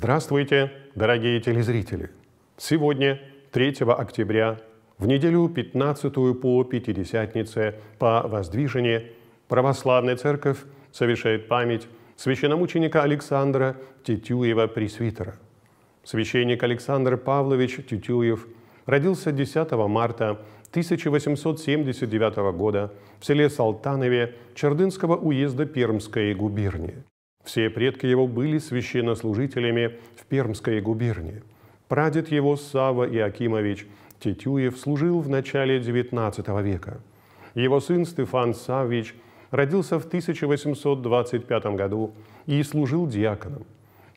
Здравствуйте, дорогие телезрители! Сегодня, 3 октября, в неделю 15 по Пятидесятнице по воздвижении Православная Церковь совершает память священномученика Александра Тетюева-Пресвитера. Священник Александр Павлович Тетюев родился 10 марта 1879 года в селе Салтанове Чердынского уезда Пермской губернии. Все предки его были священнослужителями в Пермской губернии. Прадед его Сава Иакимович Тетюев служил в начале XIX века. Его сын Стефан Саввич родился в 1825 году и служил диаконом.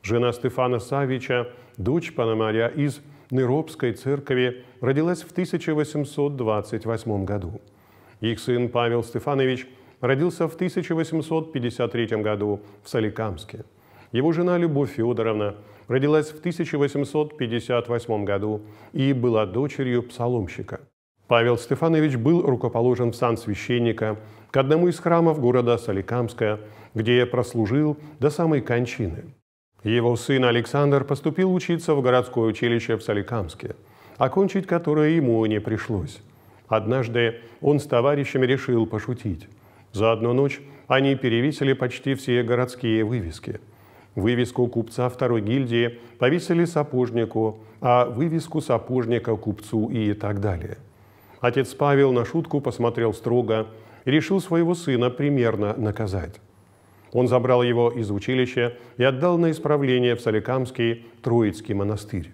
Жена Стефана Савича, дочь Пономаря из Неробской церкви, родилась в 1828 году. Их сын Павел Стефанович – родился в 1853 году в Соликамске. Его жена Любовь Федоровна родилась в 1858 году и была дочерью псаломщика. Павел Стефанович был рукоположен в сан священника к одному из храмов города Соликамска, где прослужил до самой кончины. Его сын Александр поступил учиться в городское училище в Соликамске, окончить которое ему не пришлось. Однажды он с товарищами решил пошутить. За одну ночь они перевесили почти все городские вывески. Вывеску купца второй гильдии повесили сапожнику, а вывеску сапожника купцу и так далее. Отец Павел на шутку посмотрел строго и решил своего сына примерно наказать. Он забрал его из училища и отдал на исправление в Соликамский Троицкий монастырь.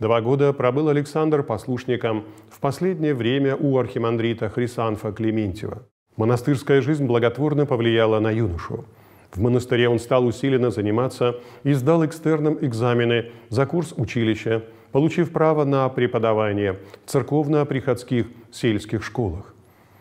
Два года пробыл Александр послушником в последнее время у архимандрита Хрисанфа Клементьева. Монастырская жизнь благотворно повлияла на юношу. В монастыре он стал усиленно заниматься и сдал экстерном экзамены за курс училища, получив право на преподавание в церковно-приходских сельских школах.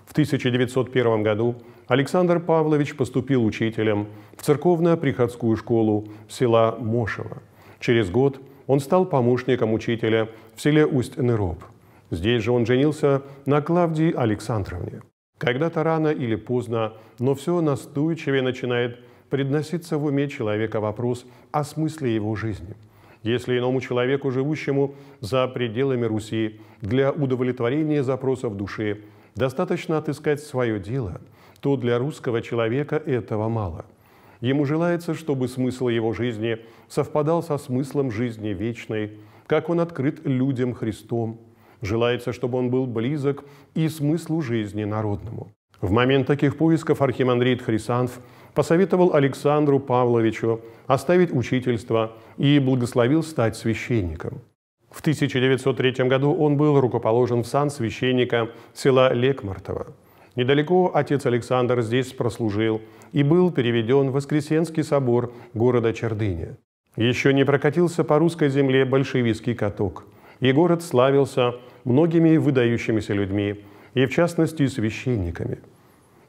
В 1901 году Александр Павлович поступил учителем в церковно-приходскую школу села Мошево. Через год он стал помощником учителя в селе Усть-Нероп. Здесь же он женился на Клавдии Александровне. Когда-то рано или поздно, но все настойчивее начинает предноситься в уме человека вопрос о смысле его жизни. Если иному человеку, живущему за пределами Руси, для удовлетворения запросов души достаточно отыскать свое дело, то для русского человека этого мало. Ему желается, чтобы смысл его жизни совпадал со смыслом жизни вечной, как он открыт людям Христом – Желается, чтобы он был близок и смыслу жизни народному. В момент таких поисков архимандрит Хрисанф посоветовал Александру Павловичу оставить учительство и благословил стать священником. В 1903 году он был рукоположен в сан священника села Лекмартова. Недалеко отец Александр здесь прослужил и был переведен в Воскресенский собор города Чердыня. Еще не прокатился по русской земле большевистский каток – и город славился многими выдающимися людьми, и в частности священниками.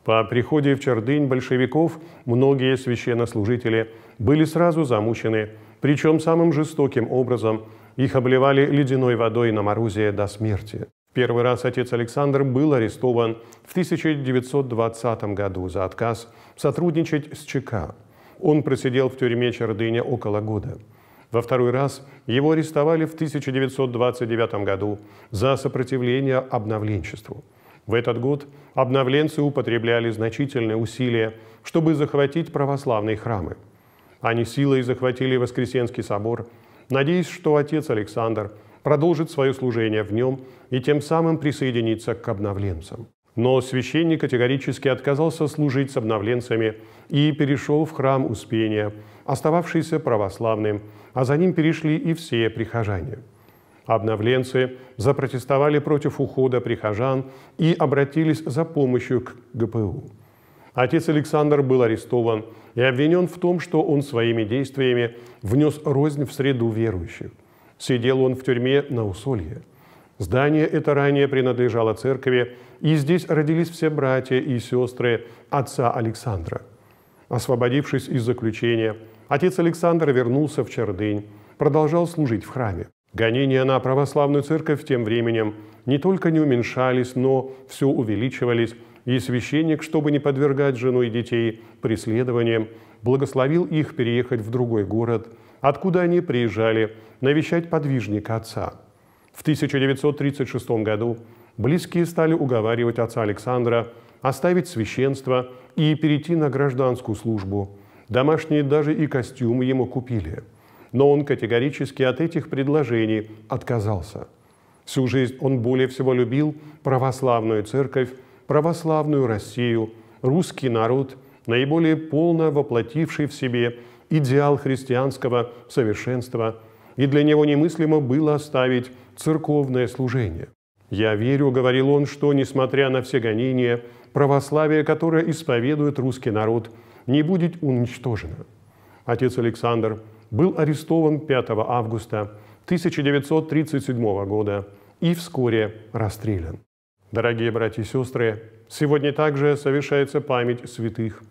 По приходе в Чердынь большевиков многие священнослужители были сразу замучены, причем самым жестоким образом их обливали ледяной водой на морозе до смерти. Первый раз отец Александр был арестован в 1920 году за отказ сотрудничать с ЧК. Он просидел в тюрьме Чердыня около года – во второй раз его арестовали в 1929 году за сопротивление обновленчеству. В этот год обновленцы употребляли значительные усилия, чтобы захватить православные храмы. Они силой захватили Воскресенский собор, надеясь, что отец Александр продолжит свое служение в нем и тем самым присоединится к обновленцам. Но священник категорически отказался служить с обновленцами и перешел в храм Успения, остававшийся православным, а за ним перешли и все прихожане. Обновленцы запротестовали против ухода прихожан и обратились за помощью к ГПУ. Отец Александр был арестован и обвинен в том, что он своими действиями внес рознь в среду верующих. Сидел он в тюрьме на Усолье – Здание это ранее принадлежало церкви, и здесь родились все братья и сестры отца Александра. Освободившись из заключения, отец Александр вернулся в Чердынь, продолжал служить в храме. Гонения на православную церковь тем временем не только не уменьшались, но все увеличивались, и священник, чтобы не подвергать жену и детей преследованиям, благословил их переехать в другой город, откуда они приезжали навещать подвижника отца – в 1936 году близкие стали уговаривать отца Александра оставить священство и перейти на гражданскую службу. Домашние даже и костюмы ему купили. Но он категорически от этих предложений отказался. Всю жизнь он более всего любил православную церковь, православную Россию, русский народ, наиболее полно воплотивший в себе идеал христианского совершенства – и для него немыслимо было оставить церковное служение. «Я верю», — говорил он, — «что, несмотря на все гонения, православие, которое исповедует русский народ, не будет уничтожено». Отец Александр был арестован 5 августа 1937 года и вскоре расстрелян. Дорогие братья и сестры, сегодня также совершается память святых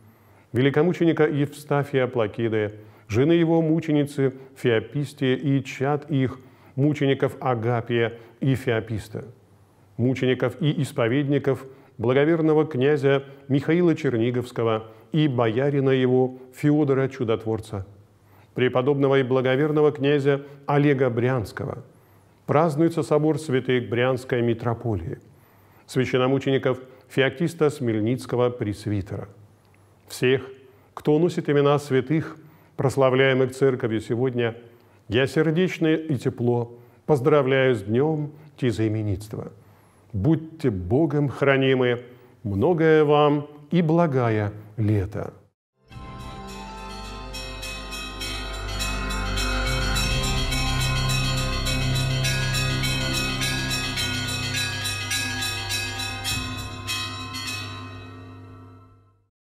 великомученика Евстафия Плакиды – жены его мученицы Феопистия и чад их мучеников Агапия и Феописта, мучеников и исповедников благоверного князя Михаила Черниговского и боярина его Феодора Чудотворца, преподобного и благоверного князя Олега Брянского. Празднуется собор святых Брянской митрополии, священномучеников Феоктиста Смельницкого Пресвитера. Всех, кто носит имена святых – прославляемых Церковью сегодня, я сердечно и тепло поздравляю с Днем Тизоименитства. Будьте Богом хранимы, многое вам и благая лето.